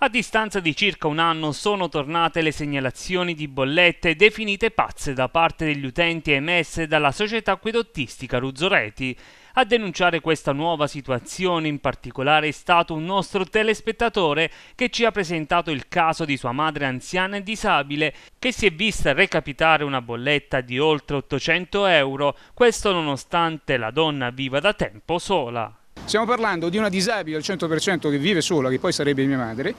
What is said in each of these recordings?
A distanza di circa un anno sono tornate le segnalazioni di bollette definite pazze da parte degli utenti emesse dalla società acquedottistica Ruzzoreti. A denunciare questa nuova situazione in particolare è stato un nostro telespettatore che ci ha presentato il caso di sua madre anziana e disabile che si è vista recapitare una bolletta di oltre 800 euro, questo nonostante la donna viva da tempo sola. Stiamo parlando di una disabile al 100% che vive sola, che poi sarebbe mia madre,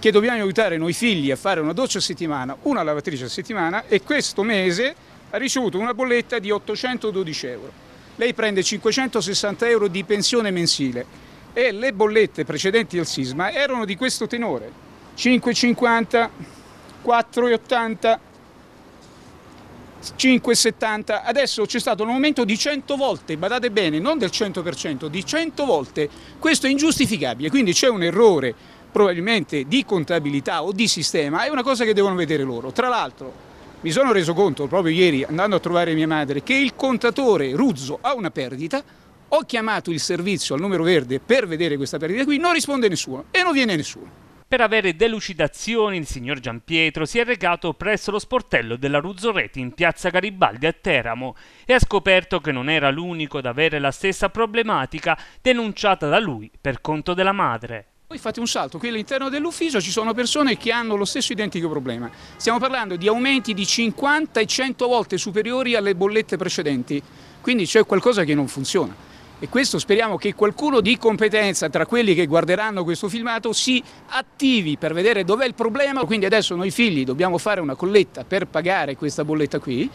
che dobbiamo aiutare noi figli a fare una doccia a settimana, una lavatrice a settimana e questo mese ha ricevuto una bolletta di 812 euro. Lei prende 560 euro di pensione mensile e le bollette precedenti al sisma erano di questo tenore, 5,50, 4,80 5,70, adesso c'è stato un aumento di 100 volte, badate bene, non del 100%, di 100 volte, questo è ingiustificabile, quindi c'è un errore probabilmente di contabilità o di sistema, è una cosa che devono vedere loro. Tra l'altro mi sono reso conto proprio ieri andando a trovare mia madre che il contatore Ruzzo ha una perdita, ho chiamato il servizio al numero verde per vedere questa perdita qui, non risponde nessuno e non viene nessuno. Per avere delucidazioni il signor Giampietro si è recato presso lo sportello della Ruzzoreti in piazza Garibaldi a Teramo e ha scoperto che non era l'unico ad avere la stessa problematica denunciata da lui per conto della madre. Voi fate un salto, qui all'interno dell'ufficio ci sono persone che hanno lo stesso identico problema. Stiamo parlando di aumenti di 50 e 100 volte superiori alle bollette precedenti, quindi c'è qualcosa che non funziona. E questo speriamo che qualcuno di competenza tra quelli che guarderanno questo filmato si attivi per vedere dov'è il problema. Quindi adesso noi figli dobbiamo fare una colletta per pagare questa bolletta qui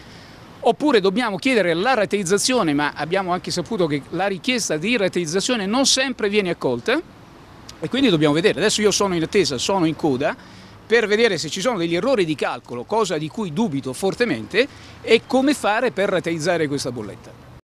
oppure dobbiamo chiedere la rateizzazione, ma abbiamo anche saputo che la richiesta di rateizzazione non sempre viene accolta e quindi dobbiamo vedere. Adesso io sono in attesa, sono in coda per vedere se ci sono degli errori di calcolo, cosa di cui dubito fortemente, e come fare per rateizzare questa bolletta.